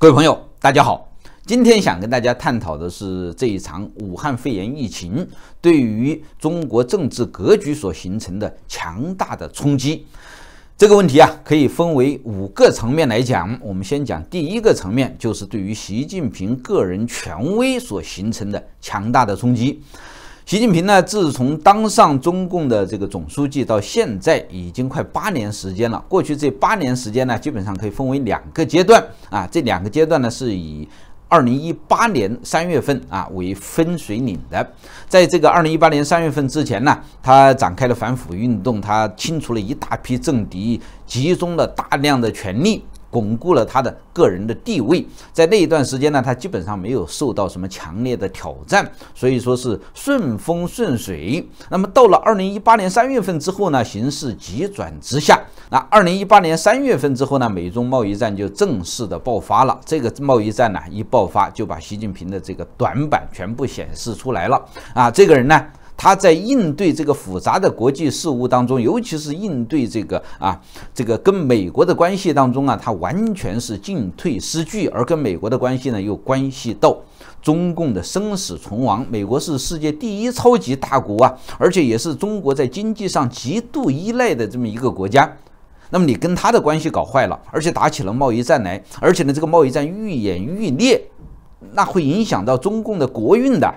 各位朋友，大家好。今天想跟大家探讨的是这一场武汉肺炎疫情对于中国政治格局所形成的强大的冲击。这个问题啊，可以分为五个层面来讲。我们先讲第一个层面，就是对于习近平个人权威所形成的强大的冲击。习近平呢，自从当上中共的这个总书记到现在已经快八年时间了。过去这八年时间呢，基本上可以分为两个阶段啊。这两个阶段呢，是以二零一八年三月份啊为分水岭的。在这个二零一八年三月份之前呢，他展开了反腐运动，他清除了一大批政敌，集中了大量的权力。巩固了他的个人的地位，在那一段时间呢，他基本上没有受到什么强烈的挑战，所以说是顺风顺水。那么到了二零一八年三月份之后呢，形势急转直下。那二零一八年三月份之后呢，美中贸易战就正式的爆发了。这个贸易战呢，一爆发就把习近平的这个短板全部显示出来了啊！这个人呢。他在应对这个复杂的国际事务当中，尤其是应对这个啊，这个跟美国的关系当中啊，他完全是进退失据，而跟美国的关系呢，又关系到中共的生死存亡。美国是世界第一超级大国啊，而且也是中国在经济上极度依赖的这么一个国家。那么你跟他的关系搞坏了，而且打起了贸易战来，而且呢，这个贸易战愈演愈烈，那会影响到中共的国运的。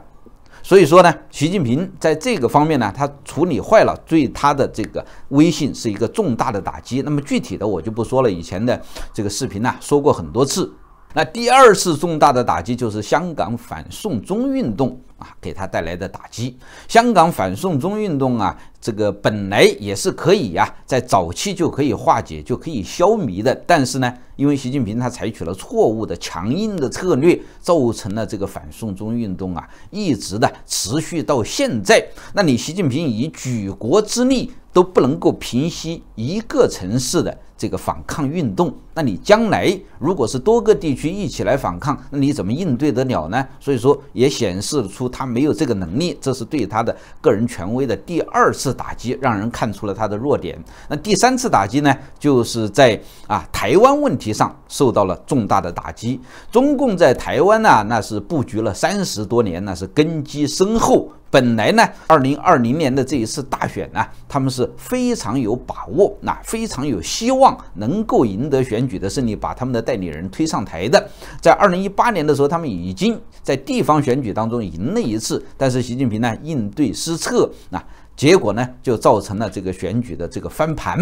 所以说呢，习近平在这个方面呢，他处理坏了，对他的这个威信是一个重大的打击。那么具体的我就不说了，以前的这个视频呢说过很多次。那第二次重大的打击就是香港反送中运动啊，给他带来的打击。香港反送中运动啊，这个本来也是可以呀，在早期就可以化解，就可以消弭的，但是呢。因为习近平他采取了错误的强硬的策略，造成了这个反送中运动啊，一直的持续到现在。那你习近平以举国之力都不能够平息一个城市的。这个反抗运动，那你将来如果是多个地区一起来反抗，那你怎么应对得了呢？所以说也显示出他没有这个能力，这是对他的个人权威的第二次打击，让人看出了他的弱点。那第三次打击呢，就是在啊台湾问题上受到了重大的打击。中共在台湾呢，那是布局了三十多年，那是根基深厚。本来呢，二零二零年的这一次大选呢，他们是非常有把握，那非常有希望能够赢得选举的胜利，把他们的代理人推上台的。在二零一八年的时候，他们已经在地方选举当中赢了一次，但是习近平呢应对失策，那结果呢就造成了这个选举的这个翻盘。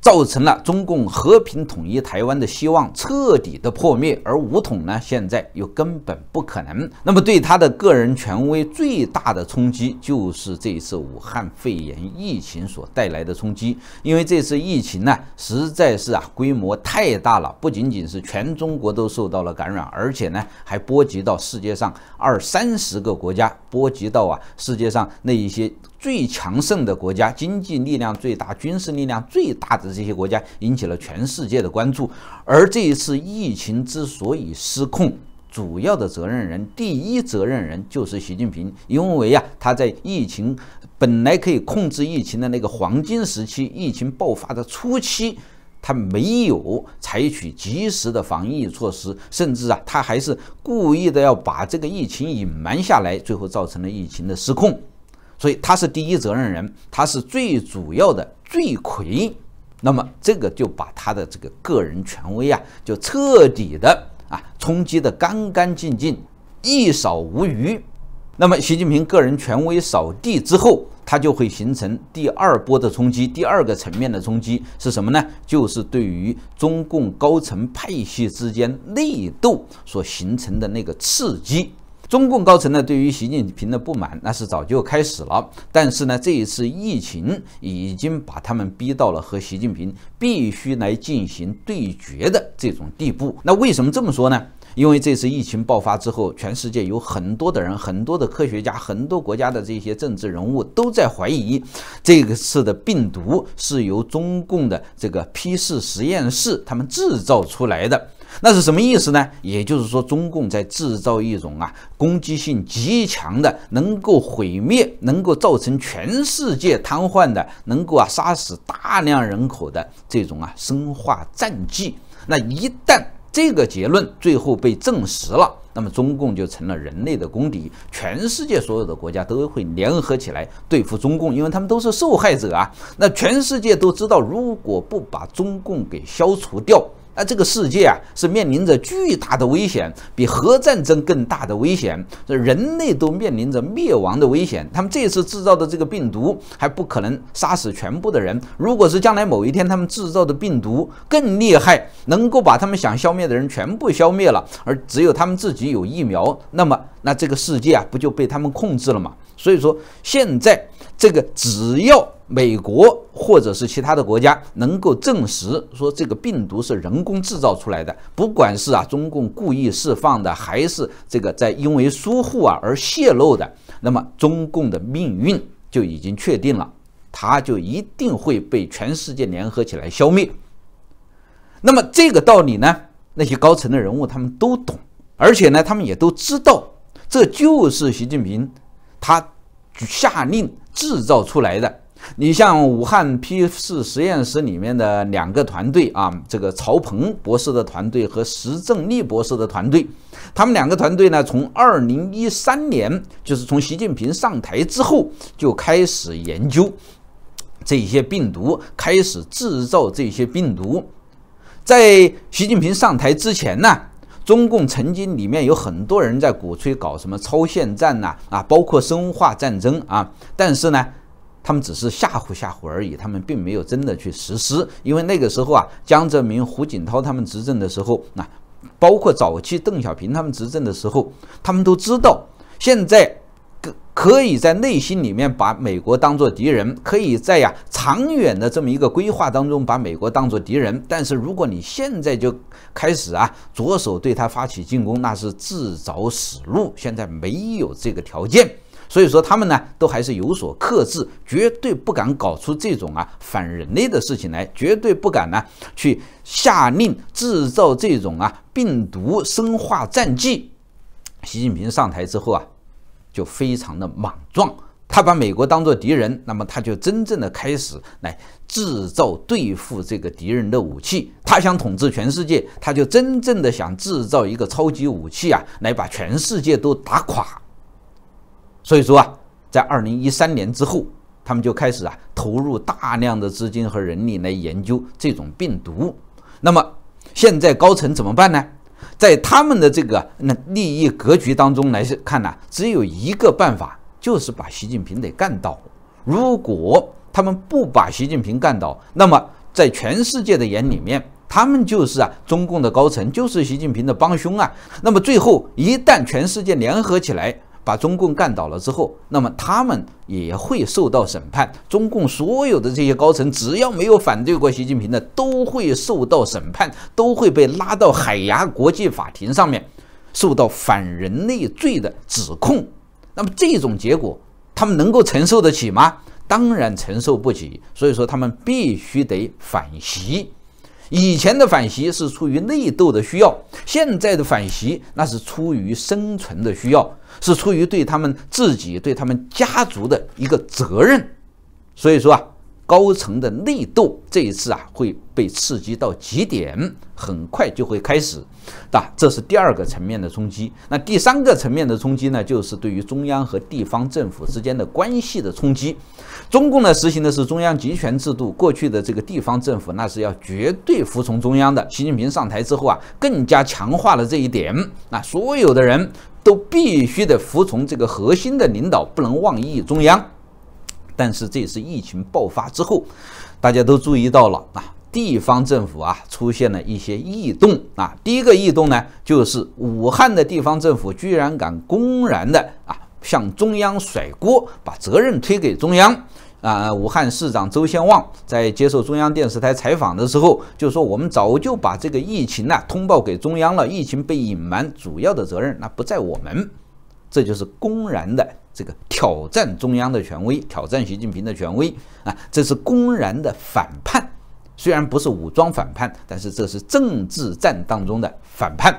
造成了中共和平统一台湾的希望彻底的破灭，而武统呢，现在又根本不可能。那么，对他的个人权威最大的冲击，就是这次武汉肺炎疫情所带来的冲击。因为这次疫情呢，实在是啊，规模太大了，不仅仅是全中国都受到了感染，而且呢，还波及到世界上二三十个国家，波及到啊，世界上那一些。最强盛的国家，经济力量最大、军事力量最大的这些国家引起了全世界的关注。而这一次疫情之所以失控，主要的责任人、第一责任人就是习近平，因为呀，他在疫情本来可以控制疫情的那个黄金时期、疫情爆发的初期，他没有采取及时的防疫措施，甚至啊，他还是故意的要把这个疫情隐瞒下来，最后造成了疫情的失控。所以他是第一责任人，他是最主要的罪魁。那么这个就把他的这个个人权威啊，就彻底的啊冲击的干干净净，一扫无余。那么习近平个人权威扫地之后，他就会形成第二波的冲击，第二个层面的冲击是什么呢？就是对于中共高层派系之间内斗所形成的那个刺激。中共高层呢，对于习近平的不满那是早就开始了，但是呢，这一次疫情已经把他们逼到了和习近平必须来进行对决的这种地步。那为什么这么说呢？因为这次疫情爆发之后，全世界有很多的人、很多的科学家、很多国家的这些政治人物都在怀疑，这个次的病毒是由中共的这个批示实验室他们制造出来的。那是什么意思呢？也就是说，中共在制造一种啊攻击性极强的、能够毁灭、能够造成全世界瘫痪的、能够啊杀死大量人口的这种啊生化战剂。那一旦这个结论最后被证实了，那么中共就成了人类的公敌，全世界所有的国家都会联合起来对付中共，因为他们都是受害者啊。那全世界都知道，如果不把中共给消除掉。那这个世界啊，是面临着巨大的危险，比核战争更大的危险，这人类都面临着灭亡的危险。他们这次制造的这个病毒还不可能杀死全部的人。如果是将来某一天他们制造的病毒更厉害，能够把他们想消灭的人全部消灭了，而只有他们自己有疫苗，那么那这个世界啊，不就被他们控制了吗？所以说，现在这个只要。美国或者是其他的国家能够证实说这个病毒是人工制造出来的，不管是啊中共故意释放的，还是这个在因为疏忽啊而泄露的，那么中共的命运就已经确定了，它就一定会被全世界联合起来消灭。那么这个道理呢，那些高层的人物他们都懂，而且呢，他们也都知道，这就是习近平他下令制造出来的。你像武汉 P 四实验室里面的两个团队啊，这个曹鹏博士的团队和石正丽博士的团队，他们两个团队呢，从二零一三年，就是从习近平上台之后就开始研究这些病毒，开始制造这些病毒。在习近平上台之前呢，中共曾经里面有很多人在鼓吹搞什么超限战呐，啊，包括生化战争啊，但是呢。他们只是吓唬吓唬而已，他们并没有真的去实施。因为那个时候啊，江泽民、胡锦涛他们执政的时候，那包括早期邓小平他们执政的时候，他们都知道，现在可可以在内心里面把美国当做敌人，可以在呀长远的这么一个规划当中把美国当做敌人。但是如果你现在就开始啊着手对他发起进攻，那是自找死路。现在没有这个条件。所以说他们呢都还是有所克制，绝对不敢搞出这种啊反人类的事情来，绝对不敢呢去下令制造这种啊病毒生化战剂。习近平上台之后啊，就非常的莽撞，他把美国当做敌人，那么他就真正的开始来制造对付这个敌人的武器。他想统治全世界，他就真正的想制造一个超级武器啊，来把全世界都打垮。所以说啊，在二零一三年之后，他们就开始啊投入大量的资金和人力来研究这种病毒。那么现在高层怎么办呢？在他们的这个那利益格局当中来看呢，只有一个办法，就是把习近平得干倒。如果他们不把习近平干倒，那么在全世界的眼里面，他们就是啊中共的高层就是习近平的帮凶啊。那么最后一旦全世界联合起来。把中共干倒了之后，那么他们也会受到审判。中共所有的这些高层，只要没有反对过习近平的，都会受到审判，都会被拉到海牙国际法庭上面，受到反人类罪的指控。那么这种结果，他们能够承受得起吗？当然承受不起。所以说，他们必须得反习。以前的反袭是出于内斗的需要，现在的反袭那是出于生存的需要，是出于对他们自己、对他们家族的一个责任。所以说啊。高层的内斗这一次啊会被刺激到极点，很快就会开始。那这是第二个层面的冲击。那第三个层面的冲击呢，就是对于中央和地方政府之间的关系的冲击。中共呢实行的是中央集权制度，过去的这个地方政府那是要绝对服从中央的。习近平上台之后啊，更加强化了这一点。那所有的人都必须得服从这个核心的领导，不能妄议中央。但是这是疫情爆发之后，大家都注意到了啊，地方政府啊出现了一些异动啊。第一个异动呢，就是武汉的地方政府居然敢公然的啊向中央甩锅，把责任推给中央啊。武汉市长周先旺在接受中央电视台采访的时候就说：“我们早就把这个疫情呢通报给中央了，疫情被隐瞒，主要的责任那不在我们。”这就是公然的。这个挑战中央的权威，挑战习近平的权威啊，这是公然的反叛。虽然不是武装反叛，但是这是政治战当中的反叛。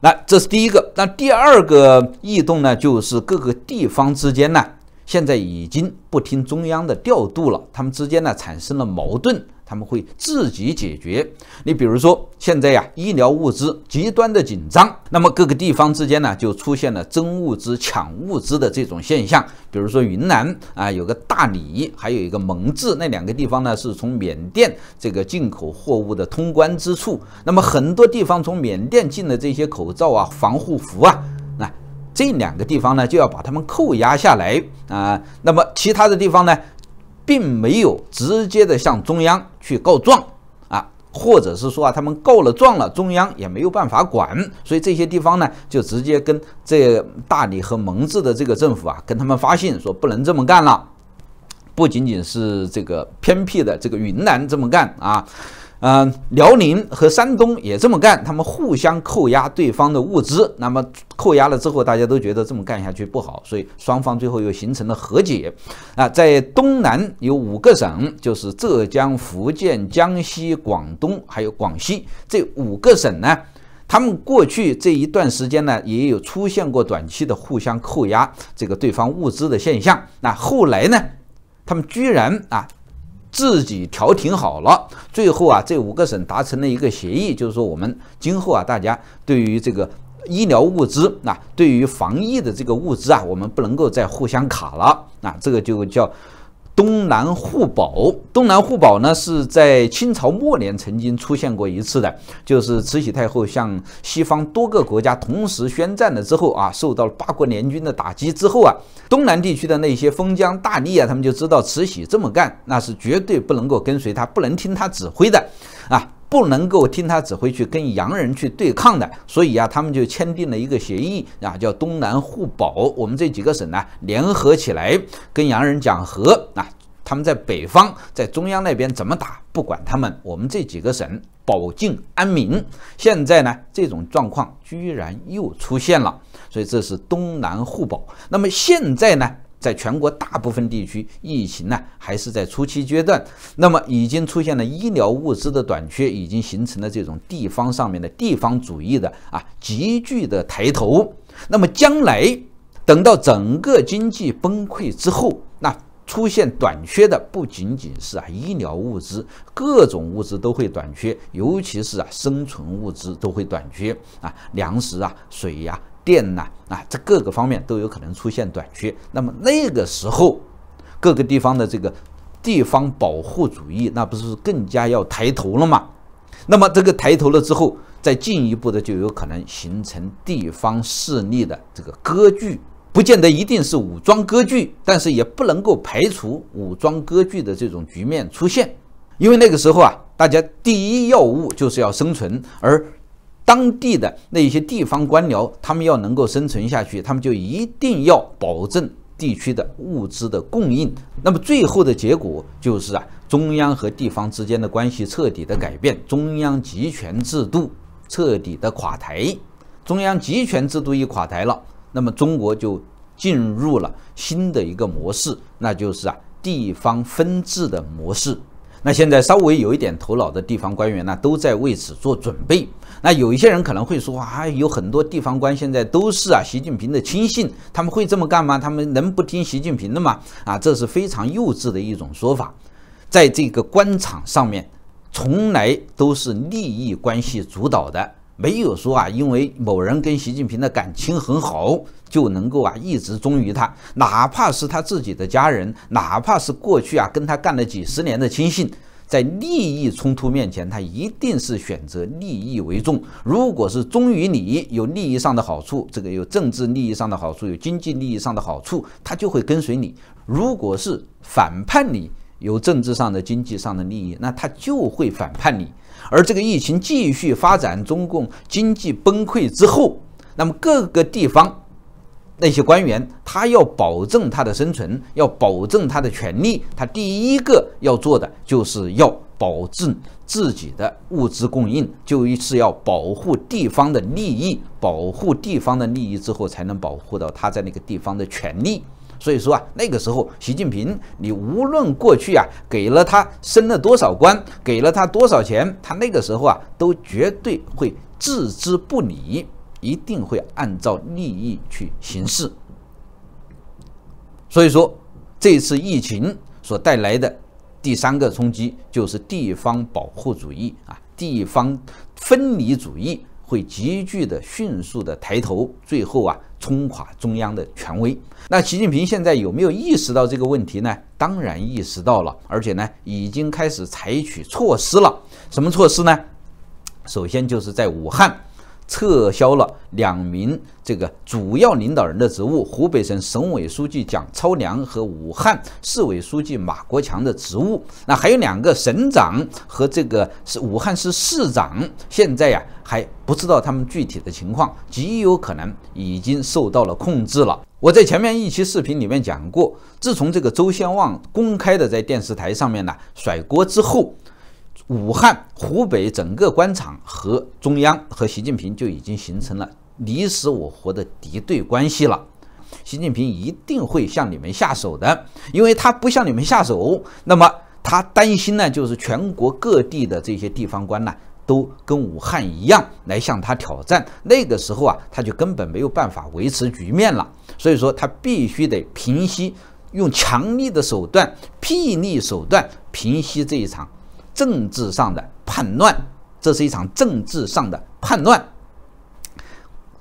那这是第一个。那第二个异动呢，就是各个地方之间呢，现在已经不听中央的调度了，他们之间呢产生了矛盾。他们会自己解决。你比如说，现在呀，医疗物资极端的紧张，那么各个地方之间呢，就出现了争物资、抢物资的这种现象。比如说云南啊，有个大理，还有一个蒙自，那两个地方呢，是从缅甸这个进口货物的通关之处。那么很多地方从缅甸进的这些口罩啊、防护服啊，那这两个地方呢，就要把他们扣押下来啊。那么其他的地方呢？并没有直接的向中央去告状啊，或者是说啊，他们告了状了，中央也没有办法管，所以这些地方呢，就直接跟这大理和蒙自的这个政府啊，跟他们发信说不能这么干了，不仅仅是这个偏僻的这个云南这么干啊。嗯，辽宁和山东也这么干，他们互相扣押对方的物资。那么扣押了之后，大家都觉得这么干下去不好，所以双方最后又形成了和解。啊，在东南有五个省，就是浙江、福建、江西、广东，还有广西这五个省呢。他们过去这一段时间呢，也有出现过短期的互相扣押这个对方物资的现象。那后来呢，他们居然啊。自己调停好了，最后啊，这五个省达成了一个协议，就是说我们今后啊，大家对于这个医疗物资，那对于防疫的这个物资啊，我们不能够再互相卡了，那这个就叫。东南互保，东南互保呢是在清朝末年曾经出现过一次的，就是慈禧太后向西方多个国家同时宣战了之后啊，受到了八国联军的打击之后啊，东南地区的那些封疆大吏啊，他们就知道慈禧这么干，那是绝对不能够跟随他，不能听他指挥的，啊。不能够听他指挥去跟洋人去对抗的，所以啊，他们就签订了一个协议啊，叫东南互保。我们这几个省呢，联合起来跟洋人讲和。啊，他们在北方，在中央那边怎么打，不管他们，我们这几个省保境安民。现在呢，这种状况居然又出现了，所以这是东南互保。那么现在呢？在全国大部分地区，疫情呢还是在初期阶段，那么已经出现了医疗物资的短缺，已经形成了这种地方上面的地方主义的啊急剧的抬头。那么将来等到整个经济崩溃之后，那出现短缺的不仅仅是啊医疗物资，各种物资都会短缺，尤其是啊生存物资都会短缺啊粮食啊水呀。电呐、啊，在各个方面都有可能出现短缺。那么那个时候，各个地方的这个地方保护主义，那不是更加要抬头了吗？那么这个抬头了之后，再进一步的就有可能形成地方势力的这个割据，不见得一定是武装割据，但是也不能够排除武装割据的这种局面出现。因为那个时候啊，大家第一要务就是要生存，而。当地的那些地方官僚，他们要能够生存下去，他们就一定要保证地区的物资的供应。那么最后的结果就是啊，中央和地方之间的关系彻底的改变，中央集权制度彻底的垮台。中央集权制度一垮台了，那么中国就进入了新的一个模式，那就是啊，地方分治的模式。那现在稍微有一点头脑的地方官员呢，都在为此做准备。那有一些人可能会说啊，有很多地方官现在都是啊习近平的亲信，他们会这么干吗？他们能不听习近平的吗？啊，这是非常幼稚的一种说法。在这个官场上面，从来都是利益关系主导的，没有说啊，因为某人跟习近平的感情很好就能够啊一直忠于他，哪怕是他自己的家人，哪怕是过去啊跟他干了几十年的亲信。在利益冲突面前，他一定是选择利益为重。如果是忠于你，有利益上的好处，这个有政治利益上的好处，有经济利益上的好处，他就会跟随你。如果是反叛你，有政治上的、经济上的利益，那他就会反叛你。而这个疫情继续发展，中共经济崩溃之后，那么各个地方。那些官员，他要保证他的生存，要保证他的权利，他第一个要做的就是要保证自己的物资供应，就是要保护地方的利益，保护地方的利益之后，才能保护到他在那个地方的权利。所以说啊，那个时候，习近平，你无论过去啊，给了他升了多少官，给了他多少钱，他那个时候啊，都绝对会置之不理。一定会按照利益去行事，所以说这次疫情所带来的第三个冲击就是地方保护主义啊，地方分离主义会急剧的、迅速的抬头，最后啊，冲垮中央的权威。那习近平现在有没有意识到这个问题呢？当然意识到了，而且呢，已经开始采取措施了。什么措施呢？首先就是在武汉。撤销了两名这个主要领导人的职务，湖北省省委书记蒋超良和武汉市委书记马国强的职务。那还有两个省长和这个是武汉市市长，现在呀还不知道他们具体的情况，极有可能已经受到了控制了。我在前面一期视频里面讲过，自从这个周先旺公开的在电视台上面呢甩锅之后。武汉、湖北整个官场和中央和习近平就已经形成了你死我活的敌对关系了。习近平一定会向你们下手的，因为他不向你们下手，那么他担心呢，就是全国各地的这些地方官呢，都跟武汉一样来向他挑战。那个时候啊，他就根本没有办法维持局面了。所以说，他必须得平息，用强力的手段、霹雳手段平息这一场。政治上的叛乱，这是一场政治上的叛乱。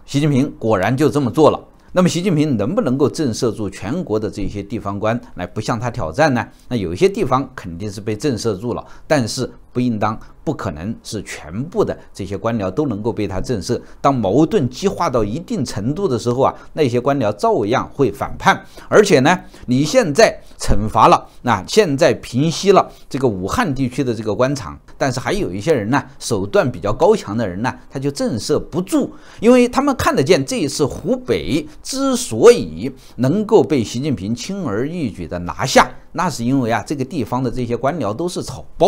习近平果然就这么做了。那么，习近平能不能够震慑住全国的这些地方官，来不向他挑战呢？那有些地方肯定是被震慑住了，但是。不应当，不可能是全部的这些官僚都能够被他震慑。当矛盾激化到一定程度的时候啊，那些官僚照样会反叛。而且呢，你现在惩罚了，那现在平息了这个武汉地区的这个官场，但是还有一些人呢，手段比较高强的人呢，他就震慑不住，因为他们看得见这一次湖北之所以能够被习近平轻而易举的拿下，那是因为啊，这个地方的这些官僚都是草包。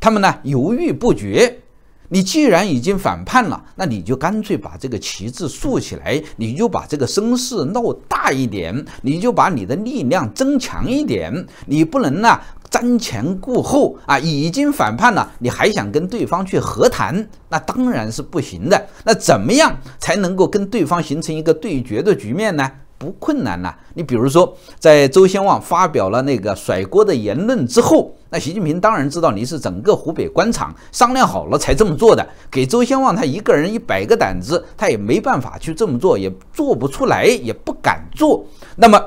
他们呢犹豫不决。你既然已经反叛了，那你就干脆把这个旗帜竖起来，你就把这个声势闹大一点，你就把你的力量增强一点。你不能呢瞻前顾后啊，已经反叛了，你还想跟对方去和谈，那当然是不行的。那怎么样才能够跟对方形成一个对决的局面呢？不困难呐，你比如说，在周先旺发表了那个甩锅的言论之后，那习近平当然知道你是整个湖北官场商量好了才这么做的。给周先旺他一个人一百个胆子，他也没办法去这么做，也做不出来，也不敢做。那么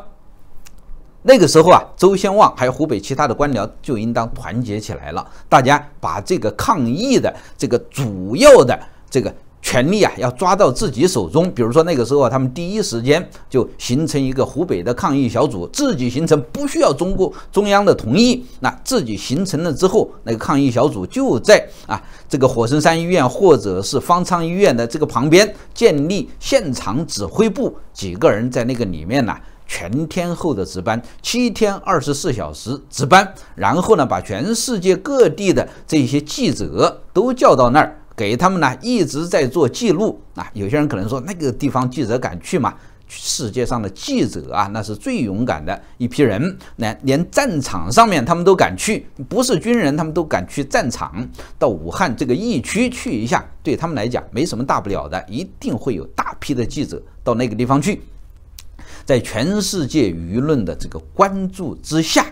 那个时候啊，周先旺还有湖北其他的官僚就应当团结起来了，大家把这个抗议的这个主要的这个。权力啊，要抓到自己手中。比如说那个时候啊，他们第一时间就形成一个湖北的抗疫小组，自己形成，不需要中国中央的同意。那自己形成了之后，那个抗疫小组就在啊这个火神山医院或者是方舱医院的这个旁边建立现场指挥部，几个人在那个里面呢，全天候的值班，七天二十四小时值班，然后呢，把全世界各地的这些记者都叫到那儿。给他们呢一直在做记录啊，有些人可能说那个地方记者敢去吗？世界上的记者啊，那是最勇敢的一批人，连连战场上面他们都敢去，不是军人他们都敢去战场。到武汉这个疫区去一下，对他们来讲没什么大不了的，一定会有大批的记者到那个地方去，在全世界舆论的这个关注之下，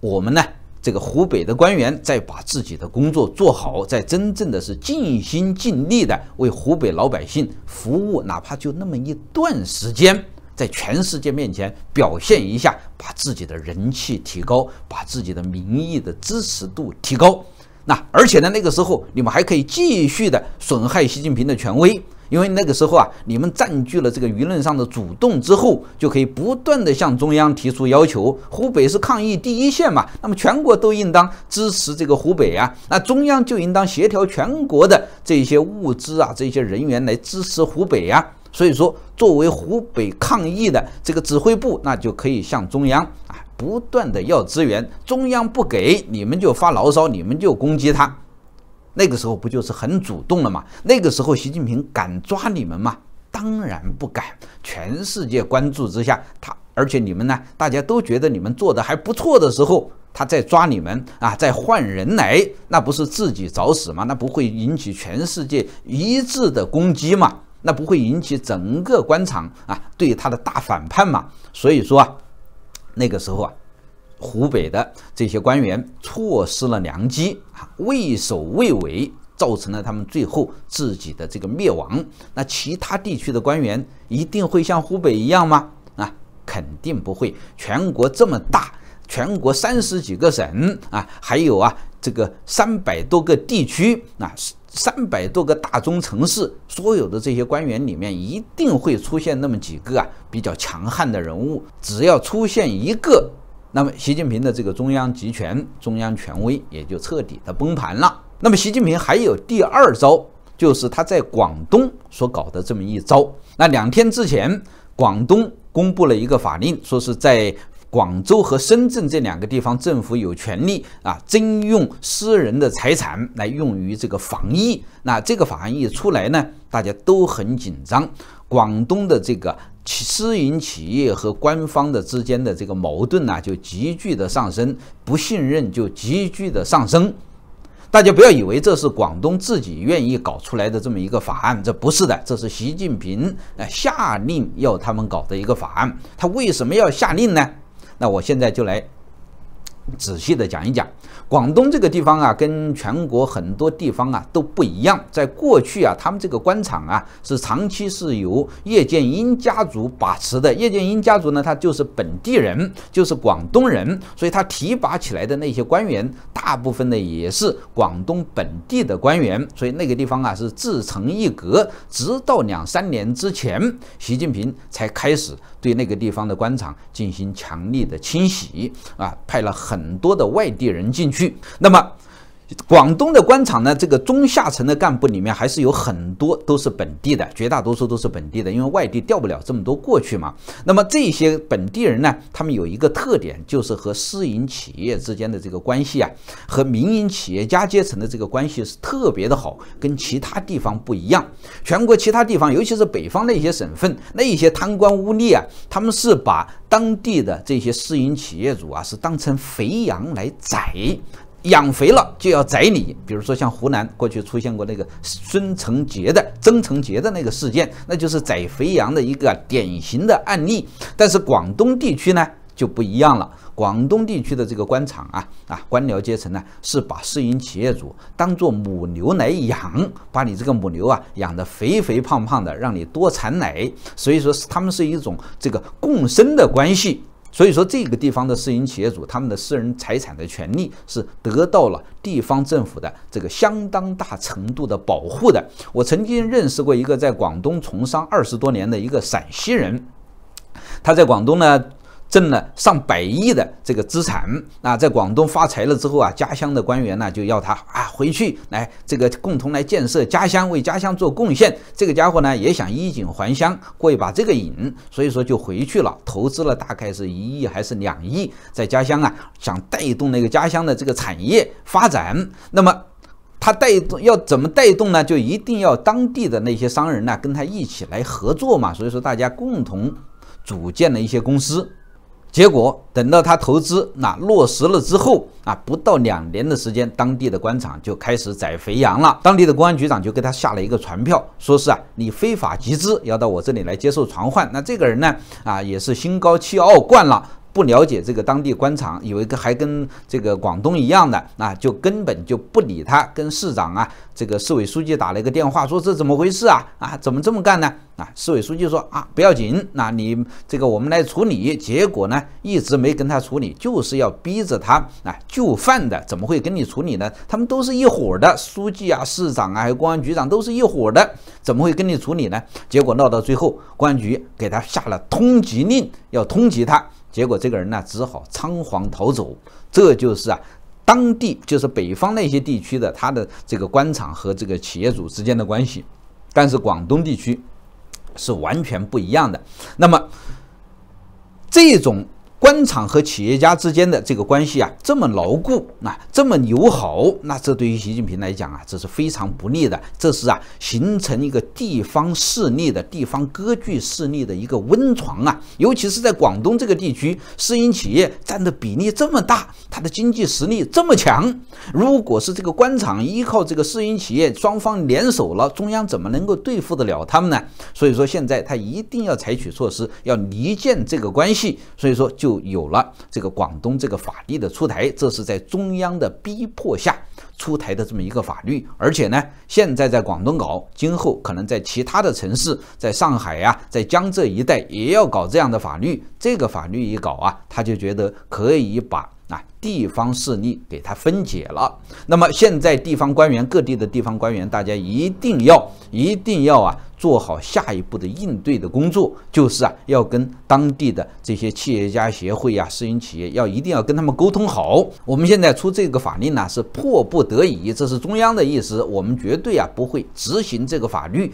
我们呢？这个湖北的官员再把自己的工作做好，再真正的是尽心尽力的为湖北老百姓服务，哪怕就那么一段时间，在全世界面前表现一下，把自己的人气提高，把自己的民意的支持度提高。那而且呢，那个时候你们还可以继续的损害习近平的权威。因为那个时候啊，你们占据了这个舆论上的主动之后，就可以不断的向中央提出要求。湖北是抗疫第一线嘛，那么全国都应当支持这个湖北呀，那中央就应当协调全国的这些物资啊、这些人员来支持湖北呀。所以说，作为湖北抗疫的这个指挥部，那就可以向中央啊不断的要资源，中央不给你们就发牢骚，你们就攻击他。那个时候不就是很主动了吗？那个时候习近平敢抓你们吗？当然不敢。全世界关注之下，他而且你们呢，大家都觉得你们做的还不错的时候，他再抓你们啊，再换人来，那不是自己找死吗？那不会引起全世界一致的攻击嘛？那不会引起整个官场啊对他的大反叛嘛？所以说啊，那个时候啊，湖北的这些官员错失了良机。畏首畏尾，造成了他们最后自己的这个灭亡。那其他地区的官员一定会像湖北一样吗？啊，肯定不会。全国这么大，全国三十几个省啊，还有啊这个三百多个地区，啊。三百多个大中城市，所有的这些官员里面，一定会出现那么几个啊比较强悍的人物。只要出现一个。那么，习近平的这个中央集权、中央权威也就彻底的崩盘了。那么，习近平还有第二招，就是他在广东所搞的这么一招。那两天之前，广东公布了一个法令，说是在广州和深圳这两个地方政府有权利啊征用私人的财产来用于这个防疫。那这个法案一出来呢，大家都很紧张。广东的这个。私营企业和官方的之间的这个矛盾呢，就急剧的上升，不信任就急剧的上升。大家不要以为这是广东自己愿意搞出来的这么一个法案，这不是的，这是习近平呃下令要他们搞的一个法案。他为什么要下令呢？那我现在就来。仔细的讲一讲，广东这个地方啊，跟全国很多地方啊都不一样。在过去啊，他们这个官场啊是长期是由叶剑英家族把持的。叶剑英家族呢，他就是本地人，就是广东人，所以他提拔起来的那些官员，大部分呢也是广东本地的官员。所以那个地方啊是自成一格。直到两三年之前，习近平才开始对那个地方的官场进行强力的清洗啊，派了很。很多的外地人进去，那么。广东的官场呢，这个中下层的干部里面还是有很多都是本地的，绝大多数都是本地的，因为外地调不了这么多过去嘛。那么这些本地人呢，他们有一个特点，就是和私营企业之间的这个关系啊，和民营企业家阶层的这个关系是特别的好，跟其他地方不一样。全国其他地方，尤其是北方的一些省份，那一些贪官污吏啊，他们是把当地的这些私营企业主啊，是当成肥羊来宰。养肥了就要宰你，比如说像湖南过去出现过那个孙成杰的曾成杰的那个事件，那就是宰肥羊的一个典型的案例。但是广东地区呢就不一样了，广东地区的这个官场啊啊官僚阶层呢是把私营企业主当做母牛来养，把你这个母牛啊养的肥肥胖胖的，让你多产奶，所以说他们是一种这个共生的关系。所以说，这个地方的私营企业主他们的私人财产的权利是得到了地方政府的这个相当大程度的保护的。我曾经认识过一个在广东从商二十多年的一个陕西人，他在广东呢。挣了上百亿的这个资产，那在广东发财了之后啊，家乡的官员呢就要他啊回去来这个共同来建设家乡，为家乡做贡献。这个家伙呢也想衣锦还乡，过一把这个瘾，所以说就回去了，投资了大概是一亿还是两亿，在家乡啊想带动那个家乡的这个产业发展。那么他带动要怎么带动呢？就一定要当地的那些商人呢跟他一起来合作嘛。所以说大家共同组建了一些公司。结果等到他投资那落实了之后啊，不到两年的时间，当地的官场就开始宰肥羊了。当地的公安局长就给他下了一个传票，说是啊，你非法集资，要到我这里来接受传唤。那这个人呢，啊，也是心高气傲惯了。不了解这个当地官场有一个还跟这个广东一样的啊，就根本就不理他，跟市长啊这个市委书记打了一个电话，说这怎么回事啊？啊，怎么这么干呢？啊，市委书记说啊不要紧，那你这个我们来处理。结果呢一直没跟他处理，就是要逼着他啊就范的，怎么会跟你处理呢？他们都是一伙的，书记啊、市长啊还有公安局长都是一伙的，怎么会跟你处理呢？结果闹到最后，公安局给他下了通缉令，要通缉他。结果这个人呢，只好仓皇逃走。这就是啊，当地就是北方那些地区的他的这个官场和这个企业主之间的关系，但是广东地区是完全不一样的。那么这种。官场和企业家之间的这个关系啊，这么牢固，那这么友好，那这对于习近平来讲啊，这是非常不利的。这是啊，形成一个地方势力的地方割据势力的一个温床啊。尤其是在广东这个地区，私营企业占的比例这么大，它的经济实力这么强，如果是这个官场依靠这个私营企业，双方联手了，中央怎么能够对付得了他们呢？所以说，现在他一定要采取措施，要离间这个关系。所以说就。就有了这个广东这个法律的出台，这是在中央的逼迫下出台的这么一个法律，而且呢，现在在广东搞，今后可能在其他的城市，在上海呀，在江浙一带也要搞这样的法律。这个法律一搞啊，他就觉得可以把。啊，地方势力给它分解了。那么现在地方官员，各地的地方官员，大家一定要、一定要啊，做好下一步的应对的工作，就是啊，要跟当地的这些企业家协会呀、私营企业要一定要跟他们沟通好。我们现在出这个法令呢，是迫不得已，这是中央的意思，我们绝对啊不会执行这个法律。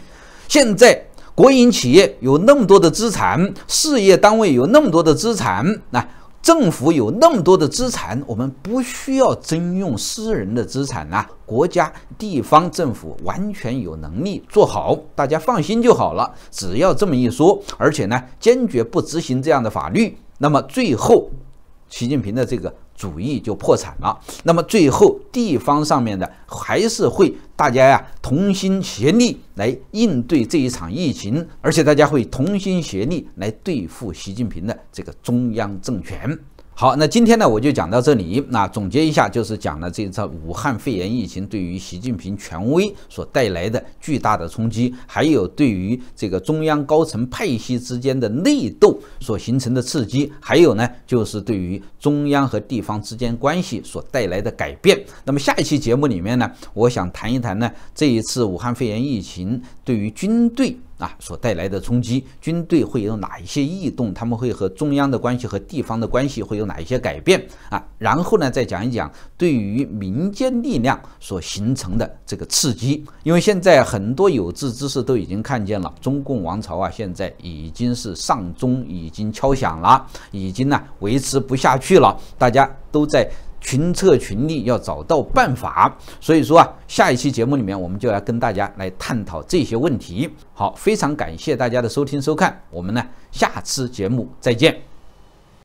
现在国营企业有那么多的资产，事业单位有那么多的资产，那。政府有那么多的资产，我们不需要征用私人的资产呐。国家、地方政府完全有能力做好，大家放心就好了。只要这么一说，而且呢，坚决不执行这样的法律，那么最后，习近平的这个。主义就破产了。那么最后，地方上面的还是会大家呀同心协力来应对这一场疫情，而且大家会同心协力来对付习近平的这个中央政权。好，那今天呢我就讲到这里。那总结一下，就是讲了这次武汉肺炎疫情对于习近平权威所带来的巨大的冲击，还有对于这个中央高层派系之间的内斗所形成的刺激，还有呢就是对于中央和地方之间关系所带来的改变。那么下一期节目里面呢，我想谈一谈呢这一次武汉肺炎疫情对于军队。啊，所带来的冲击，军队会有哪一些异动？他们会和中央的关系和地方的关系会有哪一些改变啊？然后呢，再讲一讲对于民间力量所形成的这个刺激，因为现在很多有志之士都已经看见了，中共王朝啊，现在已经是上钟已经敲响了，已经呢维持不下去了，大家都在。群策群力，要找到办法。所以说啊，下一期节目里面，我们就要跟大家来探讨这些问题。好，非常感谢大家的收听收看，我们呢，下次节目再见。